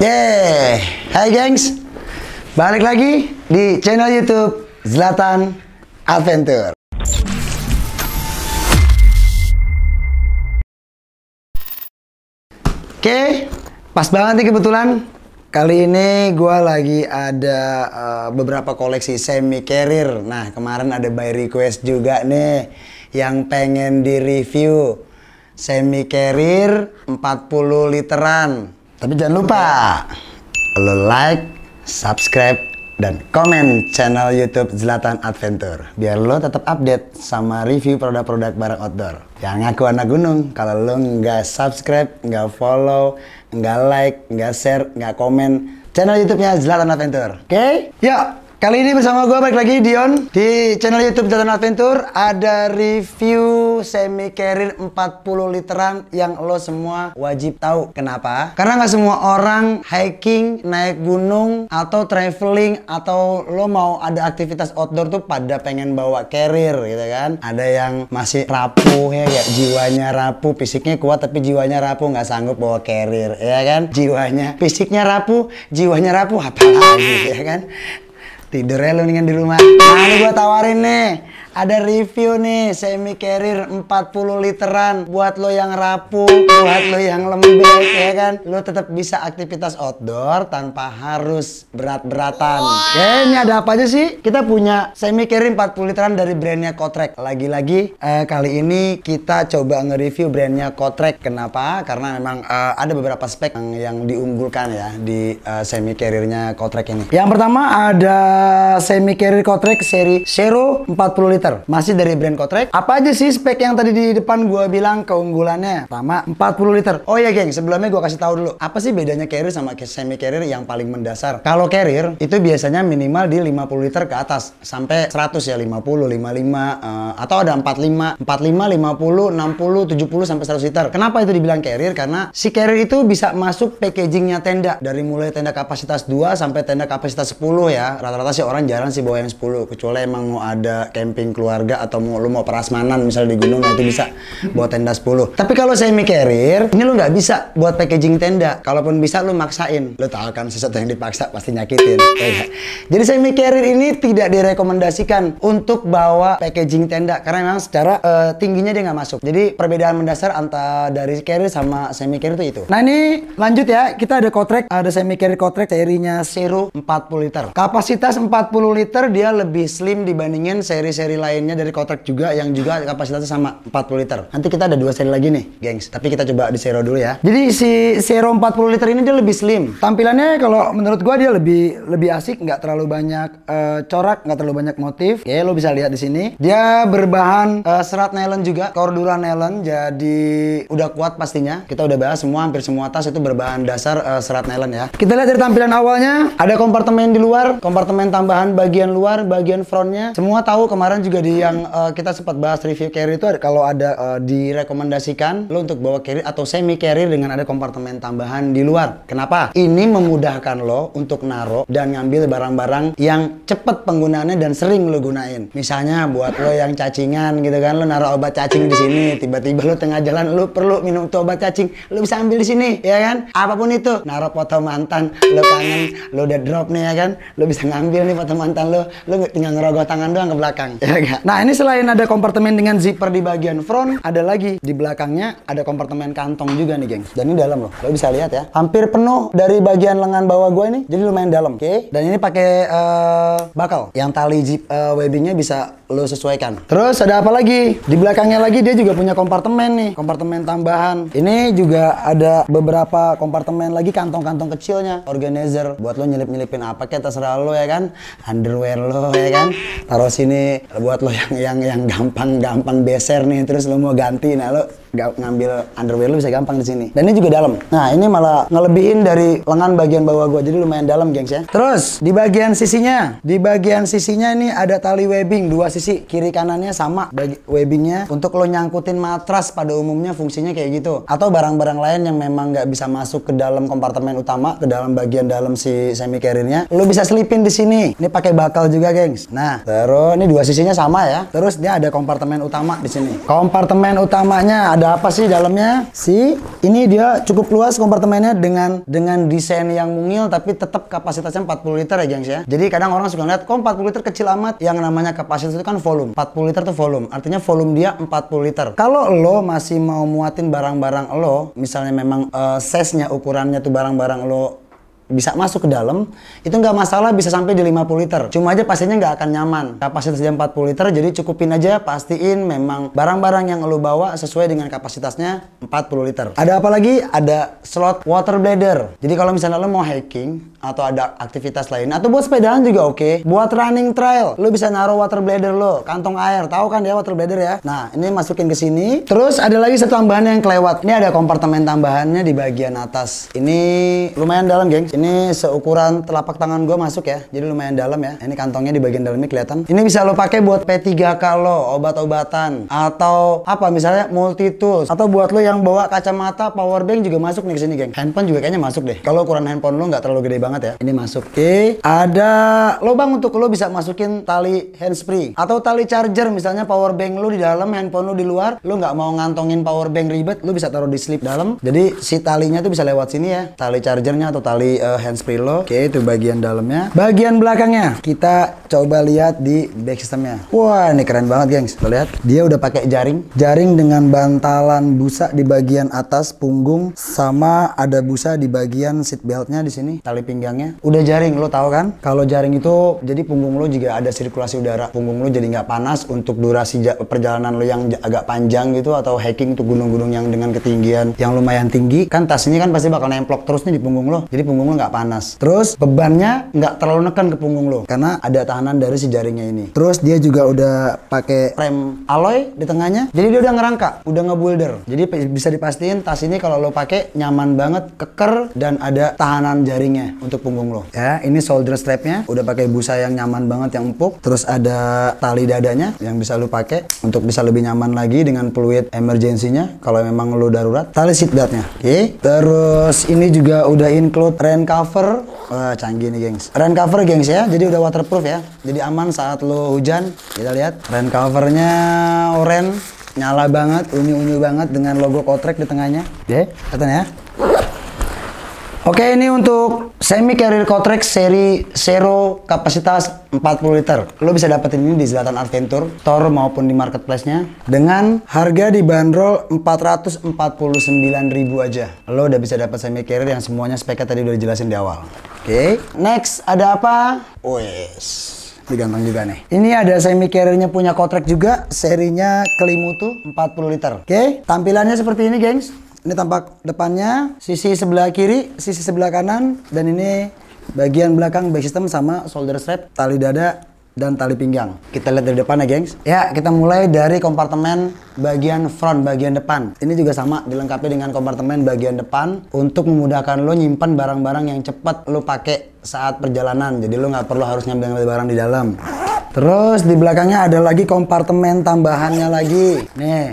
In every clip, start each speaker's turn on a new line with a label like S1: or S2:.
S1: Yeah, hai gengs, balik lagi di channel YouTube Zlatan Adventure. Oke, okay, pas banget nih kebetulan kali ini gue lagi ada uh, beberapa koleksi semi carrier. Nah kemarin ada by request juga nih yang pengen di review semi carrier 40 literan tapi jangan lupa lo like, subscribe, dan komen channel YouTube Zlatan Adventure biar lo tetap update sama review produk-produk barang outdoor. Yang ngaku anak gunung, kalau lo nggak subscribe, nggak follow, nggak like, nggak share, nggak komen channel YouTube-nya Zlatan Adventure. Oke? Okay? Yuk! Kali ini bersama gue balik lagi Dion di channel YouTube Jalan Adventure ada review semi carrier 40 literan yang lo semua wajib tahu. Kenapa? Karena nggak semua orang hiking, naik gunung atau traveling atau lo mau ada aktivitas outdoor tuh pada pengen bawa carrier gitu kan. Ada yang masih rapuh ya kayak jiwanya rapuh, fisiknya kuat tapi jiwanya rapuh nggak sanggup bawa carrier ya kan. Jiwanya, fisiknya rapuh, jiwanya rapuh apa lagi ya kan tidurnya lu nih di rumah nah ini gue tawarin nih ada review nih semi carrier 40 literan buat lo yang rapuh, buat lo yang lembek ya kan. Lo tetap bisa aktivitas outdoor tanpa harus berat-beratan. Wow. Ya, ini ada apa aja sih? Kita punya semi carrier 40 literan dari brandnya Kotrek. Lagi-lagi eh, kali ini kita coba nge-review brandnya Kotrek. Kenapa? Karena memang eh, ada beberapa spek yang, yang diunggulkan ya di eh, semi carriernya Kotrek ini. Yang pertama ada semi carrier Kotrek seri Zero 40 liter masih dari brand Kotrek. Apa aja sih spek yang tadi di depan gue bilang keunggulannya? Pertama, 40 liter. Oh ya geng, sebelumnya gue kasih tahu dulu. Apa sih bedanya carrier sama semi carrier yang paling mendasar? Kalau carrier, itu biasanya minimal di 50 liter ke atas. Sampai 100 ya, 50, 55, uh, atau ada 45, 45, 50, 60, 70, sampai 100 liter. Kenapa itu dibilang carrier? Karena si carrier itu bisa masuk packagingnya tenda. Dari mulai tenda kapasitas 2 sampai tenda kapasitas 10 ya. Rata-rata sih orang jarang sih bawa yang 10. Kecuali emang mau ada camping keluarga atau mau lu mau perasmanan misalnya di gunung nah itu bisa buat tenda 10 tapi kalau saya carrier ini lu nggak bisa buat packaging tenda kalaupun bisa lu maksain lu tahu kan sesuatu yang dipaksa pasti nyakitin ya. ya. jadi saya carrier ini tidak direkomendasikan untuk bawa packaging tenda karena memang secara uh, tingginya dia nggak masuk jadi perbedaan mendasar antara dari carrier sama semi carrier itu itu nah ini lanjut ya kita ada kotrek ada semi carrier kotrek serinya seru 40 liter kapasitas 40 liter dia lebih slim dibandingin seri-seri lainnya dari Kotak juga yang juga kapasitasnya sama 40 liter. Nanti kita ada dua seri lagi nih, gengs. Tapi kita coba di Zero dulu ya. Jadi si Zero 40 liter ini dia lebih slim. Tampilannya kalau menurut gua dia lebih lebih asik, nggak terlalu banyak uh, corak, nggak terlalu banyak motif. Ya lo bisa lihat di sini. Dia berbahan uh, serat nylon juga, cordura nylon. Jadi udah kuat pastinya. Kita udah bahas semua hampir semua tas itu berbahan dasar uh, serat nylon ya. Kita lihat dari tampilan awalnya, ada kompartemen di luar, kompartemen tambahan bagian luar, bagian frontnya. Semua tahu kemarin juga juga di yang uh, kita sempat bahas review carry itu kalau ada uh, direkomendasikan lo untuk bawa carry atau semi carry dengan ada kompartemen tambahan di luar. Kenapa? Ini memudahkan lo untuk naro dan ngambil barang-barang yang cepet penggunaannya dan sering lo gunain. Misalnya buat lo yang cacingan gitu kan, lo naro obat cacing di sini, tiba-tiba lo tengah jalan lo perlu minum tuh obat cacing, lo bisa ambil di sini, ya kan? Apapun itu, naro foto mantan, lo kangen, lo udah drop nih ya kan, lo bisa ngambil nih foto mantan lo, lo tinggal ngerogoh tangan doang ke belakang. Ya Nah ini selain ada kompartemen dengan zipper di bagian front, ada lagi di belakangnya ada kompartemen kantong juga nih geng Dan ini dalam loh, lo bisa lihat ya. Hampir penuh dari bagian lengan bawah gue ini, jadi lumayan dalam. Oke. Okay? Dan ini pakai uh, bakal yang tali zip uh, webbingnya bisa lo sesuaikan. Terus ada apa lagi? Di belakangnya lagi dia juga punya kompartemen nih, kompartemen tambahan. Ini juga ada beberapa kompartemen lagi kantong-kantong kecilnya, organizer buat lo nyelip-nyelipin apa kayak terserah lo ya kan, underwear lo ya kan. Taruh sini buat buat lo yang yang yang gampang-gampang beser nih terus lo mau ganti nah lo ngambil underwear lu bisa gampang di sini. Dan ini juga dalam. Nah, ini malah ngelebihin dari lengan bagian bawah gua. Jadi lumayan dalam, gengs ya. Terus di bagian sisinya, di bagian sisinya ini ada tali webbing dua sisi, kiri kanannya sama webbingnya untuk lo nyangkutin matras pada umumnya fungsinya kayak gitu. Atau barang-barang lain yang memang nggak bisa masuk ke dalam kompartemen utama, ke dalam bagian dalam si semi carriernya, lo bisa selipin di sini. Ini pakai bakal juga, gengs. Nah, terus ini dua sisinya sama ya. Terus dia ada kompartemen utama di sini. Kompartemen utamanya ada ada apa sih dalamnya si ini dia cukup luas kompartemennya dengan dengan desain yang mungil tapi tetap kapasitasnya 40 liter ya gengs ya jadi kadang orang suka lihat kok 40 liter kecil amat yang namanya kapasitas itu kan volume 40 liter tuh volume artinya volume dia 40 liter kalau lo masih mau muatin barang-barang lo misalnya memang uh, size-nya ukurannya tuh barang-barang lo bisa masuk ke dalam, itu nggak masalah bisa sampai di 50 liter. Cuma aja pastinya nggak akan nyaman. Kapasitasnya 40 liter, jadi cukupin aja, pastiin memang barang-barang yang lo bawa sesuai dengan kapasitasnya 40 liter. Ada apa lagi? Ada slot water bladder. Jadi kalau misalnya lo mau hiking, atau ada aktivitas lain, atau buat sepedaan juga oke. Okay. Buat running trail, lo bisa naruh water bladder lo, kantong air. Tahu kan dia water bladder ya? Nah, ini masukin ke sini. Terus ada lagi satu tambahan yang kelewat. Ini ada kompartemen tambahannya di bagian atas. Ini lumayan dalam, gengs. Ini ini seukuran telapak tangan gue masuk ya. Jadi lumayan dalam ya. Ini kantongnya di bagian dalamnya kelihatan. Ini bisa lo pakai buat P3K lo, obat-obatan atau apa misalnya multi tools atau buat lo yang bawa kacamata, power bank juga masuk nih ke sini, geng. Handphone juga kayaknya masuk deh. Kalau ukuran handphone lo nggak terlalu gede banget ya. Ini masuk. Oke, ada lubang untuk lo bisa masukin tali handsfree atau tali charger misalnya power bank lo di dalam, handphone lo di luar. Lo nggak mau ngantongin power bank ribet, lo bisa taruh di slip dalam. Jadi si talinya tuh bisa lewat sini ya. Tali chargernya atau tali uh, handsfree lo. Oke, itu bagian dalamnya. Bagian belakangnya kita coba lihat di back systemnya. Wah, ini keren banget, gengs. Lo lihat, dia udah pakai jaring. Jaring dengan bantalan busa di bagian atas punggung sama ada busa di bagian seat beltnya di sini, tali pinggangnya. Udah jaring, lo tahu kan? Kalau jaring itu jadi punggung lo juga ada sirkulasi udara. Punggung lo jadi nggak panas untuk durasi perjalanan lo yang agak panjang gitu atau hiking tuh gunung-gunung yang dengan ketinggian yang lumayan tinggi. Kan tas ini kan pasti bakal nemplok terus nih di punggung lo. Jadi punggung lo nggak panas. Terus bebannya nggak terlalu neken ke punggung lo karena ada tahanan dari si jaringnya ini. Terus dia juga udah pakai rem alloy di tengahnya. Jadi dia udah ngerangka, udah ngebuilder. Jadi bisa dipastiin tas ini kalau lo pakai nyaman banget, keker dan ada tahanan jaringnya untuk punggung lo. Ya, ini shoulder strapnya udah pakai busa yang nyaman banget yang empuk. Terus ada tali dadanya yang bisa lo pakai untuk bisa lebih nyaman lagi dengan peluit emergensinya kalau memang lo darurat. Tali seat beltnya. Oke. Okay. Terus ini juga udah include rain cover uh, canggih nih gengs rain cover gengs ya jadi udah waterproof ya jadi aman saat lo hujan kita lihat rain covernya orange nyala banget unyu-unyu banget dengan logo kotrek di tengahnya Oke yeah. ya Oke, ini untuk semi carrier kotrek seri zero kapasitas 40 liter. Lo bisa dapetin ini di Zlatan Adventure, Store maupun di marketplace-nya dengan harga dibanderol ribu aja. Lo udah bisa dapat semi carrier yang semuanya speknya tadi udah dijelasin di awal. Oke, next ada apa? Wes Ganteng juga nih. Ini ada semi carrier-nya punya Kotrek juga, serinya Kelimutu 40 liter. Oke, tampilannya seperti ini, gengs. Ini tampak depannya, sisi sebelah kiri, sisi sebelah kanan, dan ini bagian belakang back system sama solder strap, tali dada, dan tali pinggang. Kita lihat dari depan ya, gengs. Ya, kita mulai dari kompartemen bagian front, bagian depan. Ini juga sama dilengkapi dengan kompartemen bagian depan untuk memudahkan lo nyimpan barang-barang yang cepat lo pakai saat perjalanan. Jadi lo nggak perlu harus nyambil barang di dalam. Terus di belakangnya ada lagi kompartemen tambahannya lagi. Nih,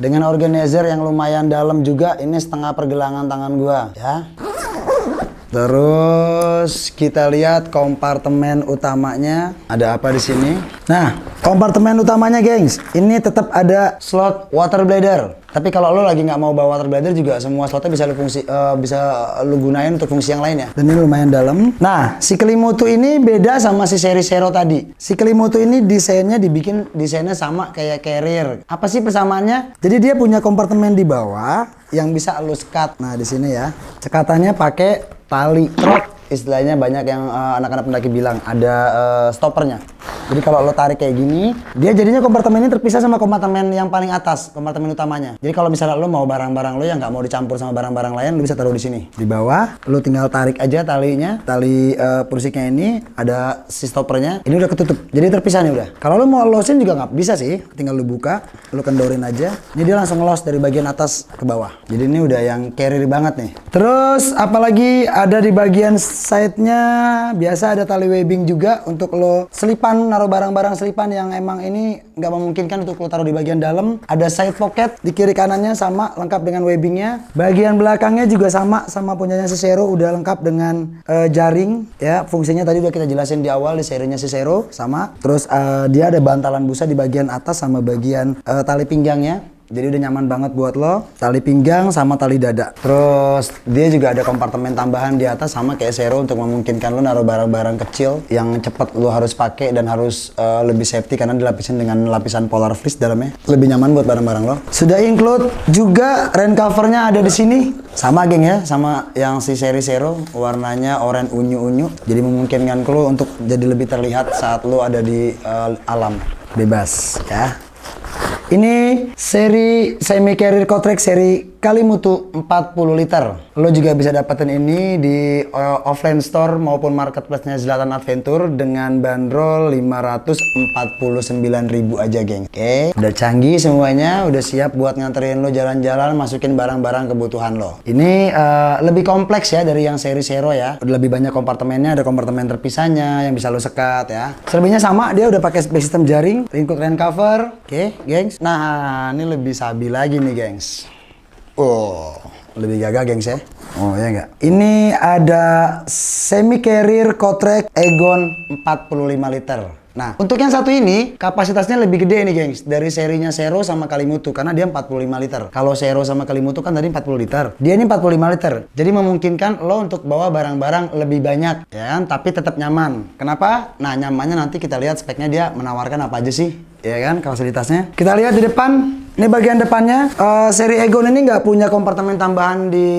S1: dengan organizer yang lumayan dalam juga ini setengah pergelangan tangan gua ya Terus kita lihat kompartemen utamanya ada apa di sini. Nah, kompartemen utamanya, gengs, ini tetap ada slot water bladder. Tapi kalau lo lagi nggak mau bawa water bladder juga semua slotnya bisa lo fungsi uh, bisa lo gunain untuk fungsi yang lain ya. Dan ini lumayan dalam. Nah, si Kelimutu ini beda sama si seri Sero tadi. Si Kelimutu ini desainnya dibikin desainnya sama kayak carrier. Apa sih persamaannya? Jadi dia punya kompartemen di bawah yang bisa lo sekat. Nah, di sini ya. Cekatannya pakai tali trot istilahnya banyak yang eh, anak-anak uh, pendaki bilang ada uh, eh, stoppernya jadi kalau lo tarik kayak gini, dia jadinya kompartemen ini terpisah sama kompartemen yang paling atas, kompartemen utamanya. Jadi kalau misalnya lo mau barang-barang lo yang nggak mau dicampur sama barang-barang lain, lo bisa taruh di sini. Di bawah, lo tinggal tarik aja talinya, tali uh, eh, pursiknya ini ada si stoppernya. Ini udah ketutup, jadi terpisah nih udah. Kalau lo mau losin juga nggak bisa sih, tinggal lo buka, lo kendorin aja. Ini dia langsung los dari bagian atas ke bawah. Jadi ini udah yang carrier banget nih. Terus apalagi ada di bagian side-nya biasa ada tali webbing juga untuk lo selipan selipan, naruh barang-barang selipan yang emang ini nggak memungkinkan untuk lo taruh di bagian dalam. Ada side pocket di kiri kanannya sama, lengkap dengan webbingnya. Bagian belakangnya juga sama, sama punyanya Cicero, udah lengkap dengan uh, jaring. Ya, fungsinya tadi udah kita jelasin di awal di serinya Cicero, sama. Terus uh, dia ada bantalan busa di bagian atas sama bagian uh, tali pinggangnya. Jadi udah nyaman banget buat lo, tali pinggang sama tali dada. Terus dia juga ada kompartemen tambahan di atas sama kayak Sero untuk memungkinkan lo naruh barang-barang kecil yang cepat lo harus pakai dan harus uh, lebih safety karena dilapisin dengan lapisan polar fleece dalamnya. Lebih nyaman buat barang-barang lo. Sudah include juga rain covernya ada di sini. Sama geng ya, sama yang si seri Sero, warnanya oranye unyu-unyu. Jadi memungkinkan lo untuk jadi lebih terlihat saat lo ada di uh, alam bebas ya. Ini seri semi carrier Kotrek seri kalimutu empat 40 liter. Lo juga bisa dapetin ini di eh, offline store maupun marketplace-nya Zlatan Adventure dengan bandrol 549.000 aja, geng. Oke, okay. udah canggih semuanya, udah siap buat nganterin lo jalan-jalan, masukin barang-barang kebutuhan lo. Ini uh, lebih kompleks ya dari yang seri Zero ya. Udah lebih banyak kompartemennya, ada kompartemen terpisahnya yang bisa lo sekat ya. Selebihnya sama, dia udah pakai sistem jaring, lingkup rain cover. Oke, okay, gengs. Nah, ini lebih sabi lagi nih, gengs. Oh, lebih gagah, gengs ya. Oh, ya enggak. Ini ada semi carrier Kotrek Egon 45 liter. Nah, untuk yang satu ini, kapasitasnya lebih gede nih, gengs. Dari serinya Sero sama Kalimutu, karena dia 45 liter. Kalau Sero sama Kalimutu kan tadi 40 liter. Dia ini 45 liter. Jadi memungkinkan lo untuk bawa barang-barang lebih banyak, ya kan? Tapi tetap nyaman. Kenapa? Nah, nyamannya nanti kita lihat speknya dia menawarkan apa aja sih ya kan fasilitasnya. Kita lihat di depan, ini bagian depannya. Uh, seri Egon ini nggak punya kompartemen tambahan di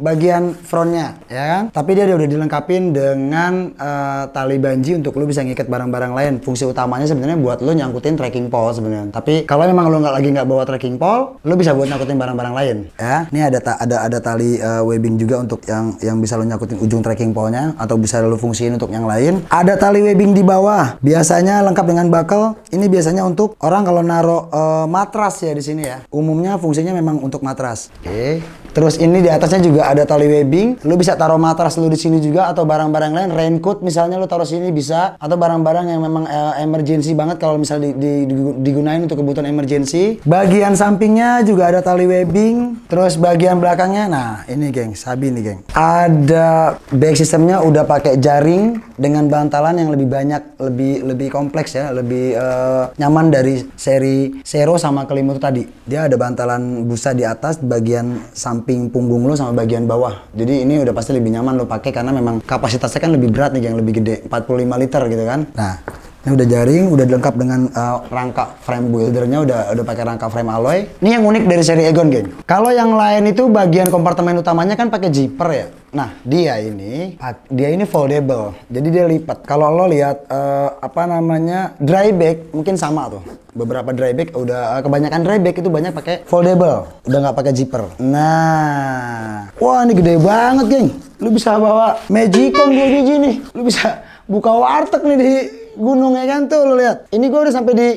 S1: bagian frontnya, ya kan? Tapi dia udah dilengkapi dengan uh, tali banji untuk lu bisa ngikat barang-barang lain. Fungsi utamanya sebenarnya buat lu nyangkutin trekking pole sebenarnya. Tapi kalau memang lu nggak lagi nggak bawa trekking pole, lu bisa buat nyangkutin barang-barang lain, ya. Ini ada ta ada ada tali uh, webbing juga untuk yang yang bisa lu nyangkutin ujung trekking pole-nya atau bisa lu fungsiin untuk yang lain. Ada tali webbing di bawah, biasanya lengkap dengan buckle. Ini biasanya hanya untuk orang kalau naruh eh, matras ya di sini ya. Umumnya fungsinya memang untuk matras. Oke. Terus ini di atasnya juga ada tali webbing. Lu bisa taruh matras lu di sini juga atau barang-barang lain, raincoat misalnya lu taruh sini bisa atau barang-barang yang memang uh, emergency banget kalau misalnya di, di, digunain untuk kebutuhan emergency. Bagian sampingnya juga ada tali webbing. Terus bagian belakangnya, nah ini geng, sabi nih geng. Ada back systemnya udah pakai jaring dengan bantalan yang lebih banyak, lebih lebih kompleks ya, lebih uh, nyaman dari seri Zero sama kelimut tadi. Dia ada bantalan busa di atas bagian samping samping punggung lo sama bagian bawah. Jadi ini udah pasti lebih nyaman lo pakai karena memang kapasitasnya kan lebih berat nih yang lebih gede, 45 liter gitu kan. Nah, ini udah jaring, udah lengkap dengan uh, rangka frame buildernya, udah udah pakai rangka frame alloy. Ini yang unik dari seri Egon, geng. Kalau yang lain itu bagian kompartemen utamanya kan pakai zipper ya. Nah, dia ini dia ini foldable. Jadi dia lipat. Kalau lo lihat uh, apa namanya? dry bag mungkin sama tuh. Beberapa dry bag udah uh, kebanyakan dry bag itu banyak pakai foldable, udah nggak pakai zipper. Nah. Wah, ini gede banget, geng. Lu bisa bawa Magicom di gini nih. Lu bisa buka warteg nih di Gunungnya kan tuh lo lihat. Ini gua udah sampai di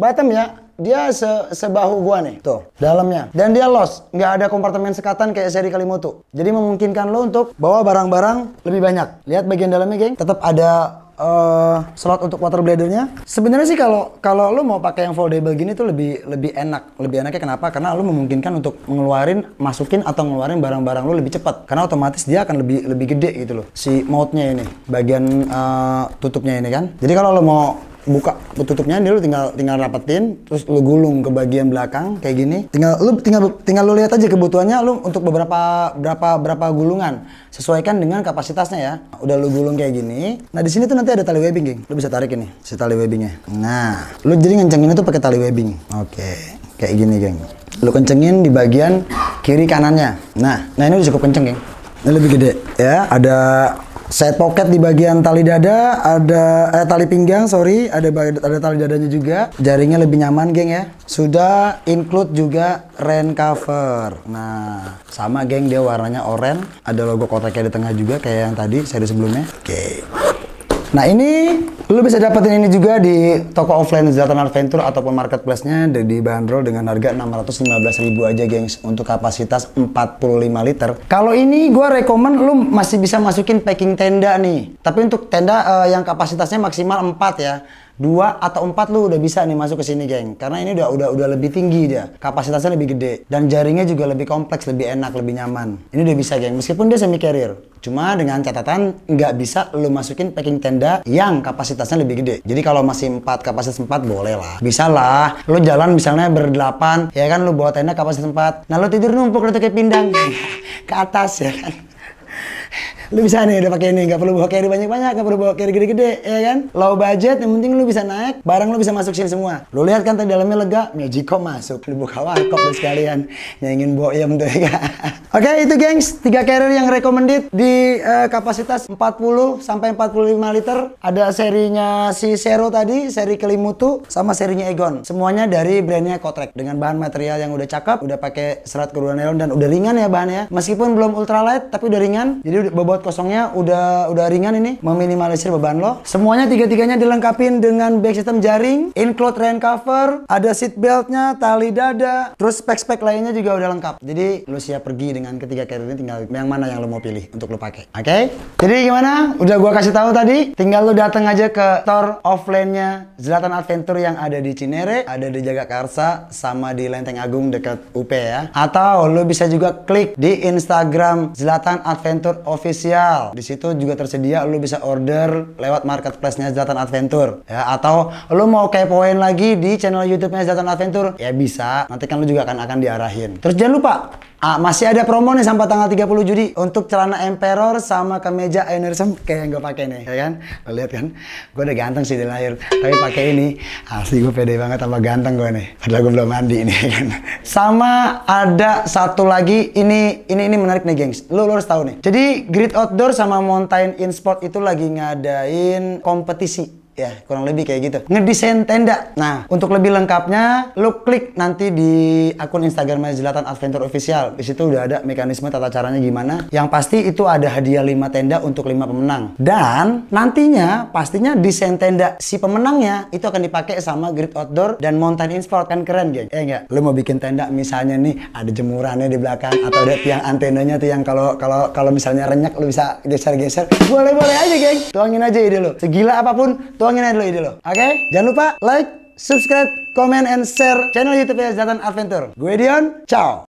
S1: Batam ya. Dia se sebahu gua nih, tuh dalamnya. Dan dia los, nggak ada kompartemen sekatan kayak seri Kalimoto. Jadi memungkinkan lo untuk bawa barang-barang lebih banyak. Lihat bagian dalamnya, geng. Tetap ada uh, slot untuk water bladernya. Sebenarnya sih kalau kalau lo mau pakai yang foldable gini tuh lebih lebih enak. Lebih enaknya kenapa? Karena lo memungkinkan untuk ngeluarin, masukin atau ngeluarin barang-barang lo lebih cepat. Karena otomatis dia akan lebih lebih gede gitu loh. Si mautnya ini, bagian uh, tutupnya ini kan. Jadi kalau lo mau buka tutupnya ini lu tinggal tinggal rapetin terus lu gulung ke bagian belakang kayak gini tinggal lu tinggal tinggal lu lihat aja kebutuhannya lu untuk beberapa berapa berapa gulungan sesuaikan dengan kapasitasnya ya udah lu gulung kayak gini nah di sini tuh nanti ada tali webbing geng lu bisa tarik ini si tali webbingnya nah lu jadi ngencengin tuh pakai tali webbing oke kayak gini geng lu kencengin di bagian kiri kanannya nah nah ini udah cukup kenceng geng ini lebih gede ya ada Set pocket di bagian tali dada, ada eh, tali pinggang, sorry, ada ada tali dadanya juga. Jaringnya lebih nyaman, geng ya. Sudah include juga rain cover. Nah, sama geng dia warnanya oranye, ada logo kotaknya di tengah juga kayak yang tadi seri sebelumnya. Oke. Okay. Nah ini lo bisa dapetin ini juga di toko offline Zlatan Adventure ataupun marketplace-nya di bandrol dengan harga ribu aja gengs untuk kapasitas 45 liter. Kalau ini gue rekomen lu masih bisa masukin packing tenda nih. Tapi untuk tenda uh, yang kapasitasnya maksimal 4 ya dua atau empat lu udah bisa nih masuk ke sini geng karena ini udah udah udah lebih tinggi dia kapasitasnya lebih gede dan jaringnya juga lebih kompleks lebih enak lebih nyaman ini udah bisa geng meskipun dia semi carrier cuma dengan catatan nggak bisa lu masukin packing tenda yang kapasitasnya lebih gede jadi kalau masih empat kapasitas empat boleh lah bisa lah lu jalan misalnya berdelapan ya kan lu bawa tenda kapasitas empat nah lu tidur numpuk lu tuh kayak pindang ke atas ya kan lu bisa nih udah pakai ini nggak perlu bawa carry banyak-banyak nggak perlu bawa carry gede-gede ya kan low budget yang penting lu bisa naik barang lu bisa masuk sini semua lu lihat kan tadi dalamnya lega magicom masuk lu buka warkop dan sekalian yang boyem tuh ya kan? oke itu gengs tiga carrier yang recommended di uh, kapasitas 40 sampai 45 liter ada serinya si Sero tadi seri Kelimutu sama serinya Egon semuanya dari brandnya Kotrek dengan bahan material yang udah cakep udah pakai serat kerudung nylon dan udah ringan ya bahannya meskipun belum ultralight tapi udah ringan jadi udah bobot buat kosongnya udah udah ringan ini meminimalisir beban lo semuanya tiga-tiganya dilengkapi dengan back system jaring include rain cover ada seat beltnya tali dada terus spek-spek lainnya juga udah lengkap jadi lo siap pergi dengan ketiga carrier ini tinggal yang mana yang lo mau pilih untuk lo pakai oke okay? jadi gimana udah gua kasih tahu tadi tinggal lo datang aja ke store offline-nya Zlatan Adventure yang ada di Cinere ada di Jagakarsa sama di Lenteng Agung dekat UP ya atau lo bisa juga klik di Instagram Zlatan Adventure Official official. Di situ juga tersedia lu bisa order lewat marketplace-nya Zlatan Adventure. Ya, atau lu mau kepoin lagi di channel YouTube-nya Zlatan Adventure, ya bisa. Nanti kan lu juga akan akan diarahin. Terus jangan lupa Ah, masih ada promo nih sampai tanggal 30 Juni untuk celana Emperor sama kemeja Enersem kayak yang gue pakai nih, ya kan? Lo lihat kan? Gue udah ganteng sih di lahir, tapi pakai ini asli gue pede banget sama ganteng gue nih. Padahal gue belum mandi ini ya kan? Sama ada satu lagi ini ini ini menarik nih, gengs. Lo, lo harus tahu nih. Jadi Grid Outdoor sama Mountain In Sport itu lagi ngadain kompetisi Ya, kurang lebih kayak gitu. Ngedesain tenda. Nah, untuk lebih lengkapnya, lo klik nanti di akun Instagram Jelatan Adventure Official. Di situ udah ada mekanisme tata caranya gimana. Yang pasti itu ada hadiah 5 tenda untuk 5 pemenang. Dan nantinya pastinya desain tenda si pemenangnya itu akan dipakai sama Grid Outdoor dan Mountain Sport kan keren, geng. Eh enggak, Lo mau bikin tenda misalnya nih ada jemurannya di belakang atau ada tiang antenanya tuh yang kalau kalau kalau misalnya renyek lo bisa geser-geser. Boleh-boleh aja, geng. Tuangin aja ide lu. Segila apapun, tuang tuangin aja dulu ide lo. Oke? Okay? Jangan lupa like, subscribe, comment, and share channel YouTube Zlatan Adventure. Gue Dion, ciao!